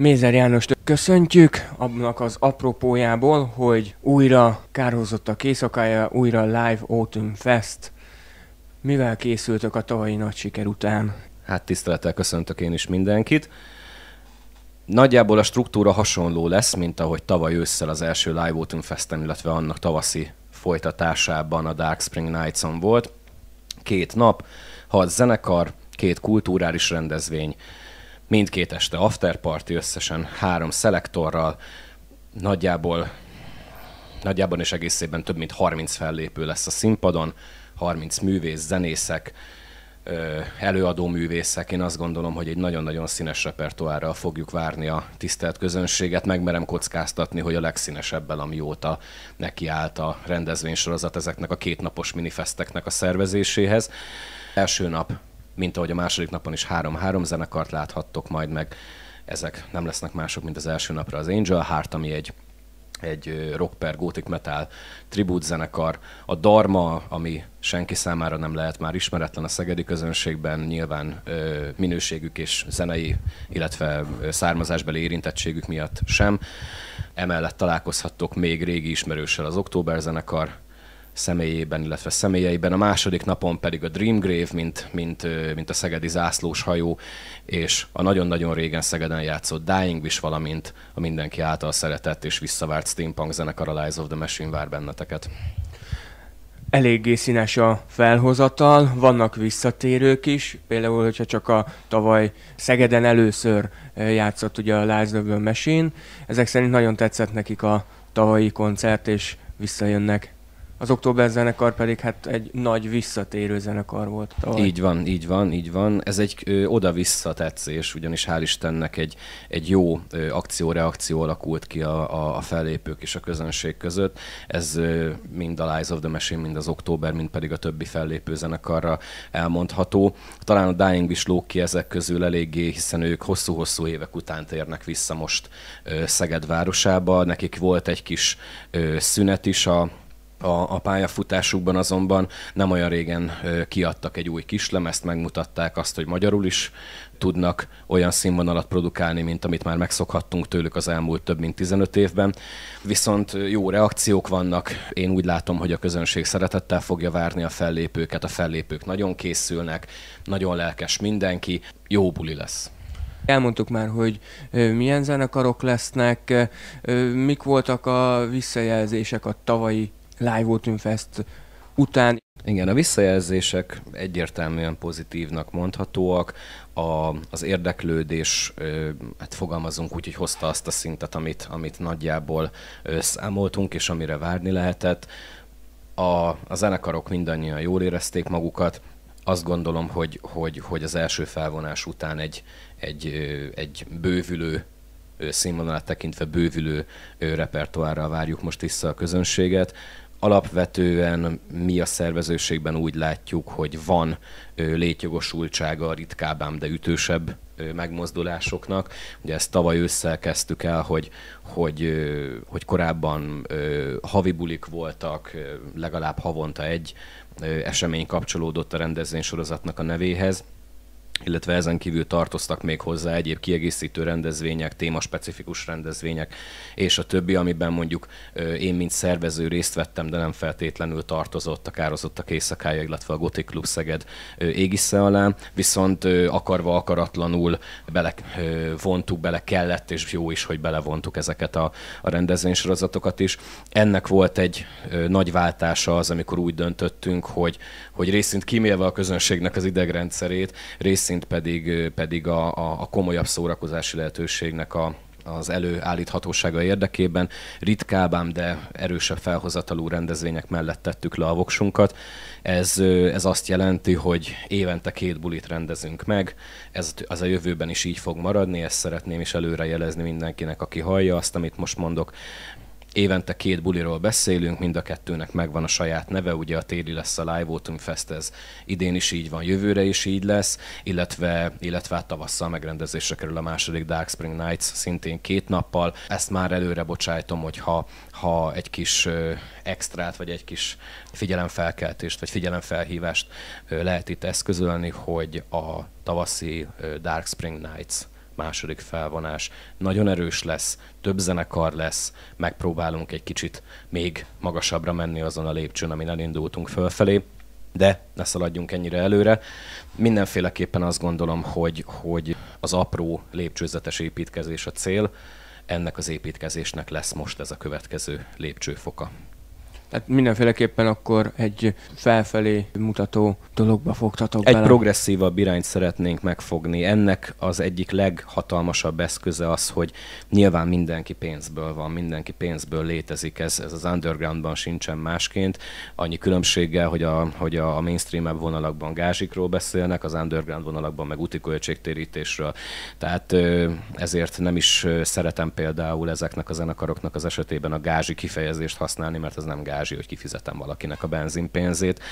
Mézer Jánost köszöntjük, abnak az apropójából, hogy újra a készakája, újra Live Autumn Fest. Mivel készültök a tavalyi nagy siker után? Hát tisztelettel köszöntök én is mindenkit. Nagyjából a struktúra hasonló lesz, mint ahogy tavaly ősszel az első Live Autumn Festen, illetve annak tavaszi folytatásában a Dark Spring Nights-on volt. Két nap, hat zenekar, két kulturális rendezvény, mindkét este afterparty összesen három szelektorral, nagyjából, nagyjából és egészében több mint 30 fellépő lesz a színpadon, 30 művész, zenészek, előadó művészek. Én azt gondolom, hogy egy nagyon-nagyon színes repertoárral fogjuk várni a tisztelt közönséget. Megmerem kockáztatni, hogy a legszínesebben, amióta nekiállt a rendezvénysorozat ezeknek a kétnapos minifesteknek a szervezéséhez. Első nap mint ahogy a második napon is három-három zenekart láthattok majd meg. Ezek nem lesznek mások, mint az első napra az Angel Heart, ami egy egy rock per gothic metal tribut zenekar. A Dharma, ami senki számára nem lehet már ismeretlen a szegedi közönségben, nyilván ö, minőségük és zenei, illetve származásbeli érintettségük miatt sem. Emellett találkozhattok még régi ismerőssel az Október zenekar, személyében, illetve személyeiben. A második napon pedig a Dreamgrave, mint, mint, mint a szegedi zászlós hajó, és a nagyon-nagyon régen Szegeden játszott Dying Wish, valamint a mindenki által szeretett és visszavárt steampunk zenekar a Lies of the Machine vár benneteket. Eléggé színes a felhozatal, vannak visszatérők is, például, hogyha csak a tavaly Szegeden először játszott ugye a the Machine, ezek szerint nagyon tetszett nekik a tavalyi koncert, és visszajönnek az Október zenekar pedig hát egy nagy visszatérő zenekar volt. Tavaly. Így van, így van, így van. Ez egy oda-vissza tetszés, ugyanis hál' Istennek egy, egy jó ö, akció-reakció alakult ki a, a, a fellépők és a közönség között. Ez ö, mind a Lies of the Machine, mind az Október, mind pedig a többi fellépő zenekarra elmondható. Talán a Dying Wish lók ki ezek közül eléggé, hiszen ők hosszú-hosszú évek után térnek vissza most ö, Szeged városába. Nekik volt egy kis ö, szünet is a a, a pályafutásukban azonban nem olyan régen kiadtak egy új kislemezt, megmutatták azt, hogy magyarul is tudnak olyan színvonalat produkálni, mint amit már megszokhattunk tőlük az elmúlt több mint 15 évben. Viszont jó reakciók vannak, én úgy látom, hogy a közönség szeretettel fogja várni a fellépőket, a fellépők nagyon készülnek, nagyon lelkes mindenki, jó buli lesz. Elmondtuk már, hogy milyen zenekarok lesznek, mik voltak a visszajelzések a tavalyi Live Autumn Fest után. Igen, a visszajelzések egyértelműen pozitívnak mondhatóak. A, az érdeklődés, hát fogalmazunk úgy, hogy hozta azt a szintet, amit, amit nagyjából számoltunk, és amire várni lehetett. A, a zenekarok mindannyian jól érezték magukat. Azt gondolom, hogy, hogy, hogy az első felvonás után egy, egy, egy bővülő színvonalat tekintve bővülő repertoárral várjuk most vissza a közönséget alapvetően mi a szervezőségben úgy látjuk, hogy van létjogosultsága a ritkábbám, de ütősebb megmozdulásoknak. Ugye ezt tavaly ősszel kezdtük el, hogy, hogy, hogy korábban havi bulik voltak, legalább havonta egy esemény kapcsolódott a rendezvénysorozatnak a nevéhez, illetve ezen kívül tartoztak még hozzá egyéb kiegészítő rendezvények, témaspecifikus rendezvények, és a többi, amiben mondjuk én, mint szervező részt vettem, de nem feltétlenül tartozott a Kározottak Éjszakája, illetve a Gothic Club Szeged égisze alá, viszont akarva akaratlanul bele vontuk, bele kellett, és jó is, hogy belevontuk ezeket a, a rendezvénysorozatokat is. Ennek volt egy nagy váltása az, amikor úgy döntöttünk, hogy, hogy részint kímélve a közönségnek az idegrendszerét, részint helyszínt pedig, pedig a, a, a komolyabb szórakozási lehetőségnek a, az előállíthatósága érdekében Ritkábbám, de erősebb felhozatalú rendezvények mellett tettük le a voksunkat. Ez, ez azt jelenti, hogy évente két bulit rendezünk meg, ez az a jövőben is így fog maradni, ezt szeretném is előre jelezni mindenkinek, aki hallja azt, amit most mondok. Évente két buliról beszélünk, mind a kettőnek megvan a saját neve, ugye a téli lesz a Live Autumn Fest, ez idén is így van, jövőre is így lesz, illetve, illetve a hát tavasszal megrendezésre kerül a második Dark Spring Nights, szintén két nappal. Ezt már előre bocsájtom, hogy ha, ha egy kis extrát, vagy egy kis figyelemfelkeltést, vagy figyelemfelhívást lehet itt eszközölni, hogy a tavaszi Dark Spring Nights második felvonás. Nagyon erős lesz, több zenekar lesz, megpróbálunk egy kicsit még magasabbra menni azon a lépcsőn, amin elindultunk fölfelé de ne szaladjunk ennyire előre. Mindenféleképpen azt gondolom, hogy, hogy az apró lépcsőzetes építkezés a cél, ennek az építkezésnek lesz most ez a következő lépcsőfoka. Tehát mindenféleképpen akkor egy felfelé mutató dologba fogtatok Egy bele. progresszívabb irányt szeretnénk megfogni. Ennek az egyik leghatalmasabb eszköze az, hogy nyilván mindenki pénzből van, mindenki pénzből létezik, ez, ez az undergroundban sincsen másként. Annyi különbséggel, hogy a, hogy a mainstream vonalakban gázsikról beszélnek, az underground vonalakban meg úti költségtérítésről. Tehát ezért nem is szeretem például ezeknek a zenekaroknak az esetében a gázsi kifejezést használni, mert ez nem gáz gázsi, hogy kifizetem valakinek a benzinpénzét.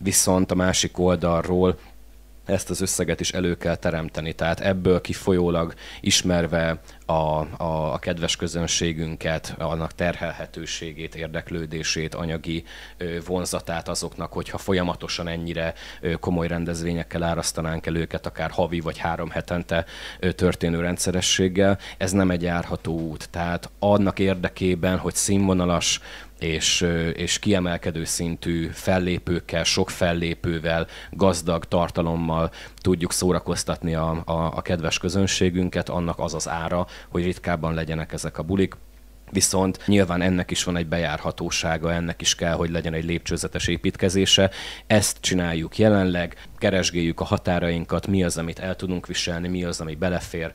Viszont a másik oldalról ezt az összeget is elő kell teremteni. Tehát ebből kifolyólag ismerve a, a, a kedves közönségünket, annak terhelhetőségét, érdeklődését, anyagi ö, vonzatát azoknak, hogyha folyamatosan ennyire ö, komoly rendezvényekkel árasztanánk el őket, akár havi vagy három hetente ö, történő rendszerességgel, ez nem egy járható út. Tehát annak érdekében, hogy színvonalas, és, és kiemelkedő szintű fellépőkkel, sok fellépővel, gazdag tartalommal tudjuk szórakoztatni a, a, a kedves közönségünket, annak az az ára, hogy ritkábban legyenek ezek a bulik. Viszont nyilván ennek is van egy bejárhatósága, ennek is kell, hogy legyen egy lépcsőzetes építkezése. Ezt csináljuk jelenleg, keresgéljük a határainkat, mi az, amit el tudunk viselni, mi az, ami belefér.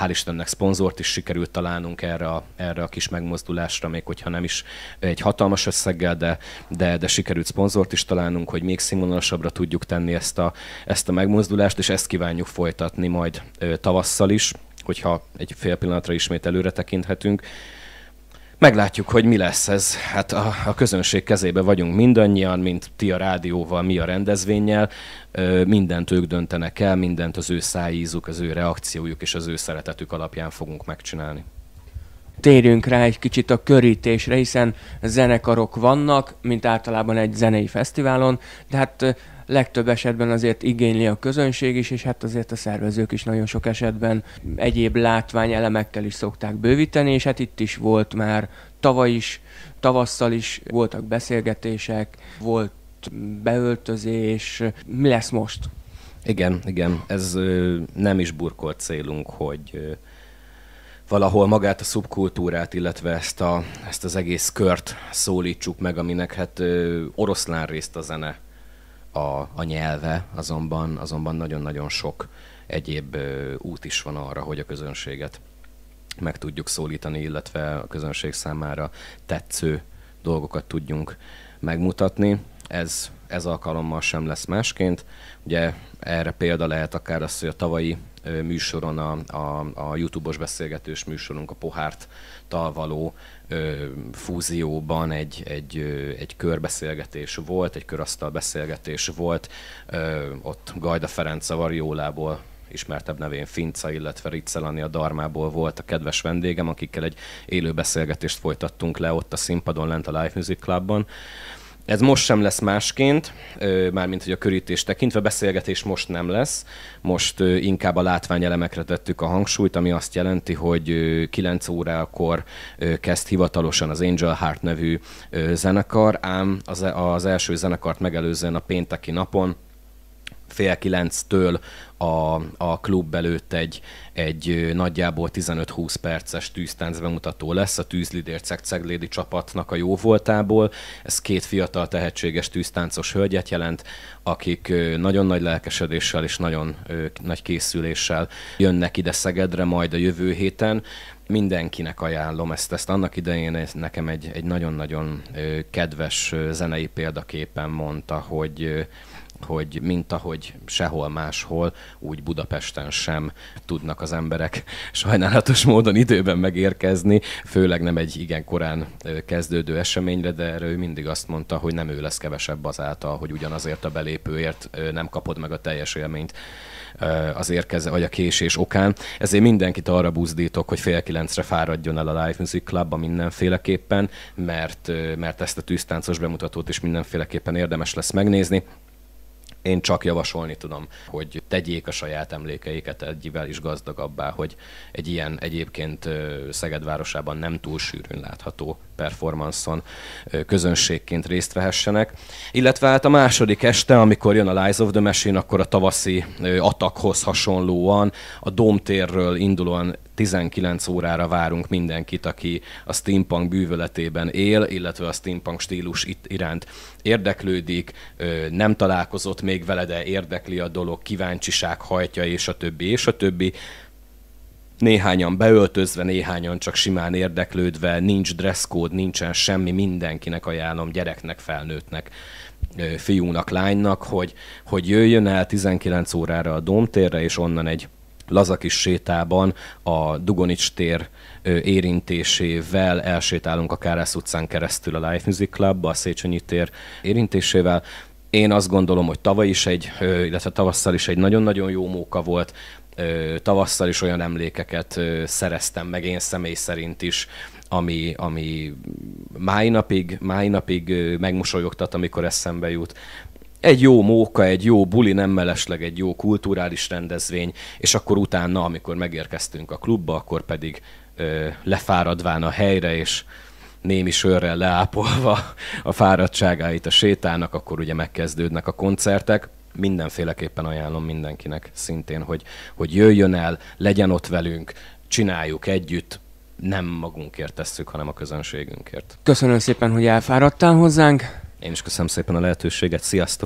Hál' Istennek szponzort is sikerült találnunk erre a, erre a kis megmozdulásra, még hogyha nem is egy hatalmas összeggel, de, de, de sikerült szponzort is találnunk, hogy még színvonalasabbra tudjuk tenni ezt a, ezt a megmozdulást, és ezt kívánjuk folytatni majd ö, tavasszal is, hogyha egy fél pillanatra ismét előre tekinthetünk. Meglátjuk, hogy mi lesz ez. Hát a, a közönség kezébe vagyunk mindannyian, mint ti a rádióval, mi a rendezvényel. Ö, mindent ők döntenek el, mindent az ő szájízuk, az ő reakciójuk és az ő szeretetük alapján fogunk megcsinálni. Térjünk rá egy kicsit a körítésre, hiszen zenekarok vannak, mint általában egy zenei fesztiválon, de hát legtöbb esetben azért igényli a közönség is, és hát azért a szervezők is nagyon sok esetben egyéb látványelemekkel is szokták bővíteni, és hát itt is volt már tavaly is, tavasszal is voltak beszélgetések, volt beöltözés, mi lesz most? Igen, igen, ez nem is burkolt célunk, hogy valahol magát a szubkultúrát, illetve ezt, a, ezt az egész kört szólítsuk meg, aminek hát oroszlán részt a zene a, a nyelve, azonban, azonban nagyon-nagyon sok egyéb út is van arra, hogy a közönséget meg tudjuk szólítani, illetve a közönség számára tetsző dolgokat tudjunk megmutatni. Ez, ez alkalommal sem lesz másként. Ugye erre példa lehet akár az, hogy a tavalyi műsoron, a, a, a YouTube-os beszélgetős műsorunk, a Pohárt talvaló fúzióban egy, egy, egy körbeszélgetés volt, egy körasztal beszélgetés volt, ö, ott Gajda Ferenc a Variólából ismertebb nevén Finca, illetve Ritzelani a Darmából volt a kedves vendégem, akikkel egy élő beszélgetést folytattunk le ott a színpadon lent a Live Music Clubban. Ez most sem lesz másként, mármint hogy a körítés tekintve, beszélgetés most nem lesz. Most inkább a látványelemekre tettük a hangsúlyt, ami azt jelenti, hogy 9 órákor kezd hivatalosan az Angel Heart nevű zenekar, ám az, e- az első zenekart megelőzően a pénteki napon fél kilenctől a, a klub előtt egy, egy nagyjából 15-20 perces tűztánc bemutató lesz, a tűzlidércek ceglédi csapatnak a jó voltából. Ez két fiatal tehetséges tűztáncos hölgyet jelent, akik nagyon nagy lelkesedéssel és nagyon nagy készüléssel jönnek ide Szegedre majd a jövő héten mindenkinek ajánlom ezt, ezt annak idején ez nekem egy, egy nagyon-nagyon kedves zenei példaképen mondta, hogy hogy mint ahogy sehol máshol, úgy Budapesten sem tudnak az emberek sajnálatos módon időben megérkezni, főleg nem egy igen korán kezdődő eseményre, de erre ő mindig azt mondta, hogy nem ő lesz kevesebb azáltal, hogy ugyanazért a belépőért nem kapod meg a teljes élményt az érkező vagy a késés okán. Ezért mindenkit arra buzdítok, hogy fél kilencre fáradjon el a Live Music Clubba mindenféleképpen, mert, mert ezt a tűztáncos bemutatót is mindenféleképpen érdemes lesz megnézni. Én csak javasolni tudom, hogy tegyék a saját emlékeiket egyivel is gazdagabbá, hogy egy ilyen egyébként Szeged városában nem túl sűrűn látható performanszon közönségként részt vehessenek. Illetve hát a második este, amikor jön a Lies of the Machine, akkor a tavaszi atakhoz hasonlóan a Domtérről indulóan 19 órára várunk mindenkit, aki a steampunk bűvöletében él, illetve a steampunk stílus itt iránt érdeklődik, nem találkozott még vele, de érdekli a dolog, kíváncsiság hajtja, és a többi, és a többi néhányan beöltözve, néhányan csak simán érdeklődve, nincs dresszkód, nincsen semmi, mindenkinek ajánlom, gyereknek, felnőttnek, fiúnak, lánynak, hogy, hogy jöjjön el 19 órára a Domtérre, és onnan egy Lazakis sétában a Dugonics tér érintésével elsétálunk a Kárász utcán keresztül a Life Music Clubba, a Széchenyi tér érintésével. Én azt gondolom, hogy tavaly is egy, illetve tavasszal is egy nagyon-nagyon jó móka volt ö, tavasszal is olyan emlékeket ö, szereztem meg én személy szerint is, ami, ami máj napig, máj napig ö, megmosolyogtat, amikor eszembe jut egy jó móka, egy jó buli, nem mellesleg egy jó kulturális rendezvény, és akkor utána, amikor megérkeztünk a klubba, akkor pedig ö, lefáradván a helyre, és némi sörrel leápolva a fáradtságáit a sétának, akkor ugye megkezdődnek a koncertek mindenféleképpen ajánlom mindenkinek szintén, hogy, hogy jöjjön el, legyen ott velünk, csináljuk együtt, nem magunkért tesszük, hanem a közönségünkért. Köszönöm szépen, hogy elfáradtál hozzánk. Én is köszönöm szépen a lehetőséget, sziasztok!